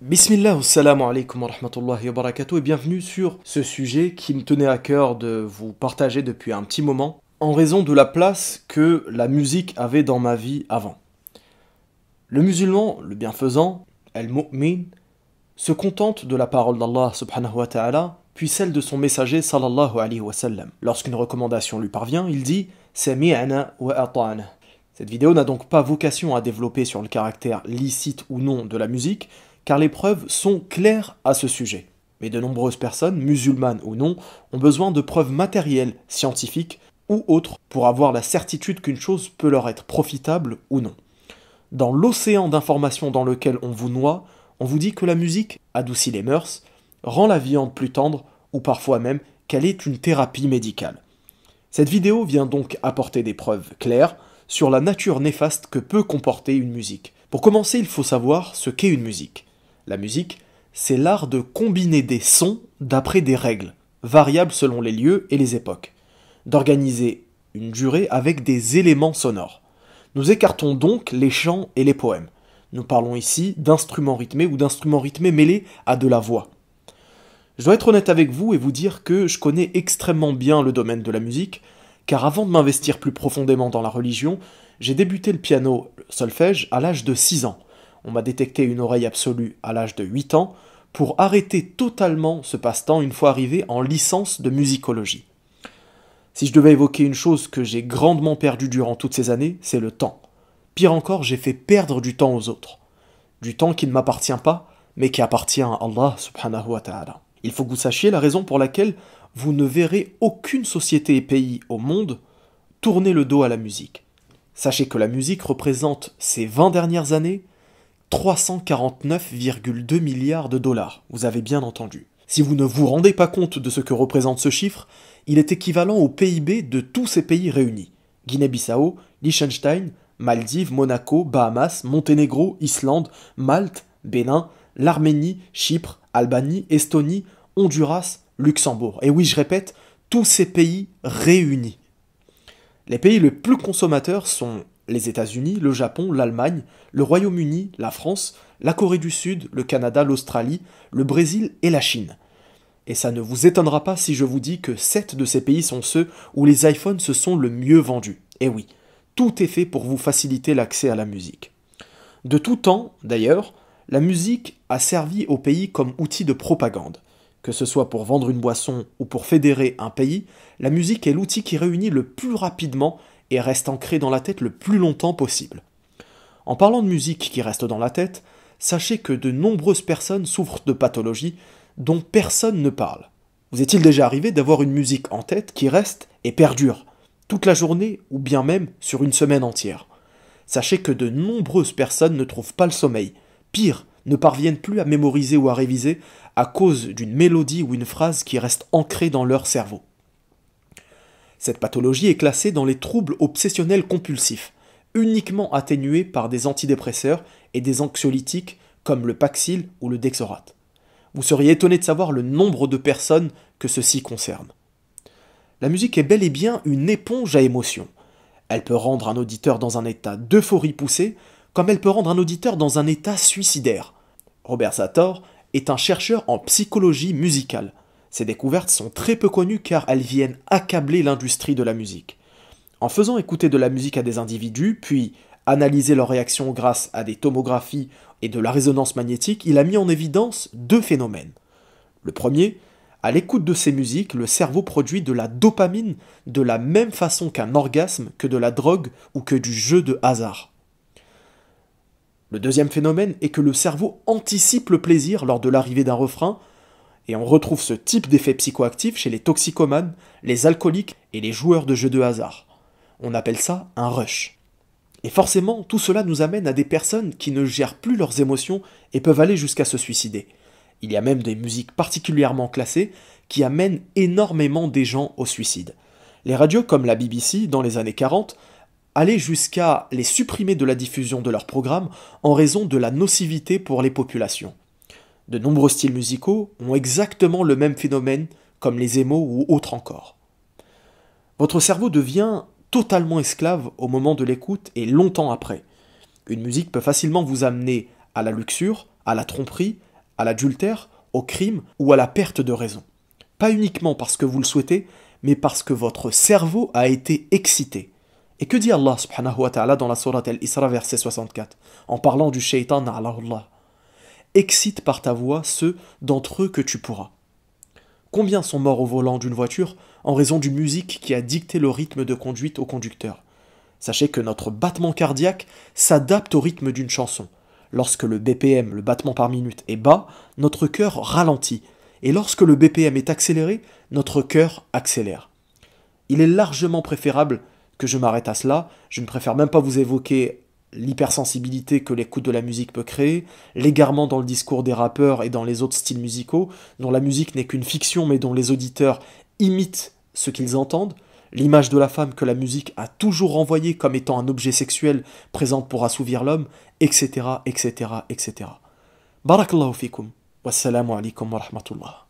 Bismillah, salamu alaikum wa rahmatullahi wa barakatuh et bienvenue sur ce sujet qui me tenait à cœur de vous partager depuis un petit moment en raison de la place que la musique avait dans ma vie avant. Le musulman, le bienfaisant, al-mu'min, se contente de la parole d'Allah subhanahu wa ta'ala puis celle de son messager sallallahu alayhi wa sallam. Lorsqu'une recommandation lui parvient, il dit Sami'ana wa Cette vidéo n'a donc pas vocation à développer sur le caractère licite ou non de la musique, car les preuves sont claires à ce sujet. Mais de nombreuses personnes, musulmanes ou non, ont besoin de preuves matérielles, scientifiques ou autres pour avoir la certitude qu'une chose peut leur être profitable ou non. Dans l'océan d'informations dans lequel on vous noie, on vous dit que la musique adoucit les mœurs, rend la viande plus tendre ou parfois même qu'elle est une thérapie médicale. Cette vidéo vient donc apporter des preuves claires sur la nature néfaste que peut comporter une musique. Pour commencer, il faut savoir ce qu'est une musique la musique, c'est l'art de combiner des sons d'après des règles, variables selon les lieux et les époques, d'organiser une durée avec des éléments sonores. Nous écartons donc les chants et les poèmes. Nous parlons ici d'instruments rythmés ou d'instruments rythmés mêlés à de la voix. Je dois être honnête avec vous et vous dire que je connais extrêmement bien le domaine de la musique, car avant de m'investir plus profondément dans la religion, j'ai débuté le piano solfège à l'âge de 6 ans, on m'a détecté une oreille absolue à l'âge de 8 ans, pour arrêter totalement ce passe-temps une fois arrivé en licence de musicologie. Si je devais évoquer une chose que j'ai grandement perdue durant toutes ces années, c'est le temps. Pire encore, j'ai fait perdre du temps aux autres. Du temps qui ne m'appartient pas, mais qui appartient à Allah subhanahu wa ta'ala. Il faut que vous sachiez la raison pour laquelle vous ne verrez aucune société et pays au monde tourner le dos à la musique. Sachez que la musique représente ces 20 dernières années 349,2 milliards de dollars, vous avez bien entendu. Si vous ne vous rendez pas compte de ce que représente ce chiffre, il est équivalent au PIB de tous ces pays réunis. Guinée-Bissau, Liechtenstein, Maldives, Monaco, Bahamas, Monténégro, Islande, Malte, Bénin, l'Arménie, Chypre, Albanie, Estonie, Honduras, Luxembourg. Et oui, je répète, tous ces pays réunis. Les pays les plus consommateurs sont les États-Unis, le Japon, l'Allemagne, le Royaume-Uni, la France, la Corée du Sud, le Canada, l'Australie, le Brésil et la Chine. Et ça ne vous étonnera pas si je vous dis que 7 de ces pays sont ceux où les iPhones se sont le mieux vendus. Et eh oui, tout est fait pour vous faciliter l'accès à la musique. De tout temps, d'ailleurs, la musique a servi au pays comme outil de propagande. Que ce soit pour vendre une boisson ou pour fédérer un pays, la musique est l'outil qui réunit le plus rapidement et reste ancré dans la tête le plus longtemps possible. En parlant de musique qui reste dans la tête, sachez que de nombreuses personnes souffrent de pathologies dont personne ne parle. Vous est-il déjà arrivé d'avoir une musique en tête qui reste et perdure toute la journée ou bien même sur une semaine entière Sachez que de nombreuses personnes ne trouvent pas le sommeil. Pire, ne parviennent plus à mémoriser ou à réviser à cause d'une mélodie ou une phrase qui reste ancrée dans leur cerveau. Cette pathologie est classée dans les troubles obsessionnels compulsifs, uniquement atténués par des antidépresseurs et des anxiolytiques comme le Paxil ou le Dexorate. Vous seriez étonné de savoir le nombre de personnes que ceci concerne. La musique est bel et bien une éponge à émotions. Elle peut rendre un auditeur dans un état d'euphorie poussée, comme elle peut rendre un auditeur dans un état suicidaire. Robert Sator est un chercheur en psychologie musicale ces découvertes sont très peu connues car elles viennent accabler l'industrie de la musique. En faisant écouter de la musique à des individus, puis analyser leurs réactions grâce à des tomographies et de la résonance magnétique, il a mis en évidence deux phénomènes. Le premier, à l'écoute de ces musiques, le cerveau produit de la dopamine de la même façon qu'un orgasme, que de la drogue ou que du jeu de hasard. Le deuxième phénomène est que le cerveau anticipe le plaisir lors de l'arrivée d'un refrain et on retrouve ce type d'effet psychoactif chez les toxicomanes, les alcooliques et les joueurs de jeux de hasard. On appelle ça un rush. Et forcément, tout cela nous amène à des personnes qui ne gèrent plus leurs émotions et peuvent aller jusqu'à se suicider. Il y a même des musiques particulièrement classées qui amènent énormément des gens au suicide. Les radios comme la BBC, dans les années 40, allaient jusqu'à les supprimer de la diffusion de leurs programmes en raison de la nocivité pour les populations. De nombreux styles musicaux ont exactement le même phénomène, comme les émaux ou autres encore. Votre cerveau devient totalement esclave au moment de l'écoute et longtemps après. Une musique peut facilement vous amener à la luxure, à la tromperie, à l'adultère, au crime ou à la perte de raison. Pas uniquement parce que vous le souhaitez, mais parce que votre cerveau a été excité. Et que dit Allah subhanahu wa ta'ala dans la sourate al-Isra verset 64 en parlant du shaitan Allah excite par ta voix ceux d'entre eux que tu pourras. Combien sont morts au volant d'une voiture en raison d'une musique qui a dicté le rythme de conduite au conducteur Sachez que notre battement cardiaque s'adapte au rythme d'une chanson. Lorsque le BPM, le battement par minute, est bas, notre cœur ralentit. Et lorsque le BPM est accéléré, notre cœur accélère. Il est largement préférable que je m'arrête à cela. Je ne préfère même pas vous évoquer l'hypersensibilité que l'écoute de la musique peut créer, l'égarement dans le discours des rappeurs et dans les autres styles musicaux, dont la musique n'est qu'une fiction mais dont les auditeurs imitent ce qu'ils entendent, l'image de la femme que la musique a toujours renvoyée comme étant un objet sexuel présent pour assouvir l'homme, etc., etc., etc. Barakallahu fikum. Wassalamu alaikum wa rahmatullah.